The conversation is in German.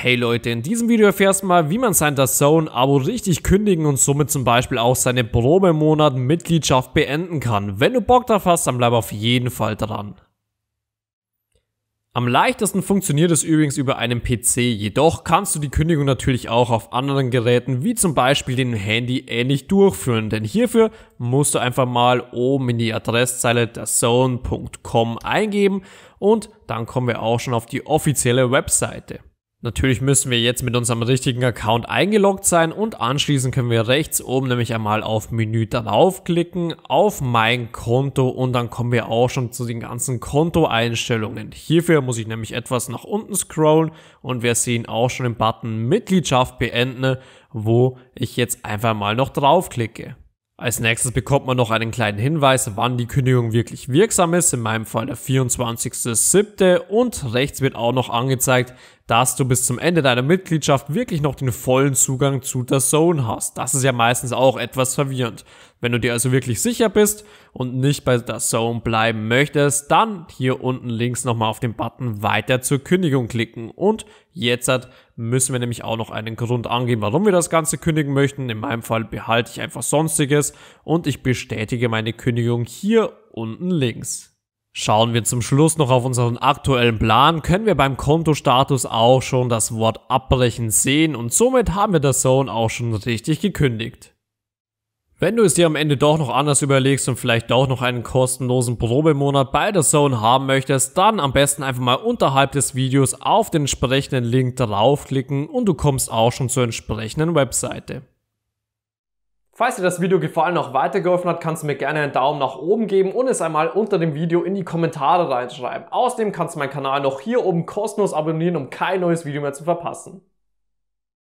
Hey Leute, in diesem Video erfährst du mal, wie man sein DAZN-Abo richtig kündigen und somit zum Beispiel auch seine Probemonat-Mitgliedschaft beenden kann. Wenn du Bock drauf hast, dann bleib auf jeden Fall dran. Am leichtesten funktioniert es übrigens über einen PC, jedoch kannst du die Kündigung natürlich auch auf anderen Geräten wie zum Beispiel dem Handy ähnlich durchführen, denn hierfür musst du einfach mal oben in die Adresszeile dazone.com eingeben und dann kommen wir auch schon auf die offizielle Webseite. Natürlich müssen wir jetzt mit unserem richtigen Account eingeloggt sein und anschließend können wir rechts oben nämlich einmal auf Menü draufklicken, auf mein Konto und dann kommen wir auch schon zu den ganzen Kontoeinstellungen. Hierfür muss ich nämlich etwas nach unten scrollen und wir sehen auch schon den Button Mitgliedschaft beenden, wo ich jetzt einfach mal noch draufklicke. Als nächstes bekommt man noch einen kleinen Hinweis, wann die Kündigung wirklich wirksam ist, in meinem Fall der 24.07. und rechts wird auch noch angezeigt, dass du bis zum Ende deiner Mitgliedschaft wirklich noch den vollen Zugang zu der Zone hast. Das ist ja meistens auch etwas verwirrend. Wenn du dir also wirklich sicher bist und nicht bei der Zone bleiben möchtest, dann hier unten links nochmal auf den Button weiter zur Kündigung klicken und jetzt hat müssen wir nämlich auch noch einen Grund angeben, warum wir das Ganze kündigen möchten. In meinem Fall behalte ich einfach Sonstiges und ich bestätige meine Kündigung hier unten links. Schauen wir zum Schluss noch auf unseren aktuellen Plan, können wir beim Kontostatus auch schon das Wort abbrechen sehen und somit haben wir das Zone auch schon richtig gekündigt. Wenn du es dir am Ende doch noch anders überlegst und vielleicht doch noch einen kostenlosen Probemonat bei der Zone haben möchtest, dann am besten einfach mal unterhalb des Videos auf den entsprechenden Link draufklicken und du kommst auch schon zur entsprechenden Webseite. Falls dir das Video gefallen und auch weitergeholfen hat, kannst du mir gerne einen Daumen nach oben geben und es einmal unter dem Video in die Kommentare reinschreiben. Außerdem kannst du meinen Kanal noch hier oben kostenlos abonnieren, um kein neues Video mehr zu verpassen.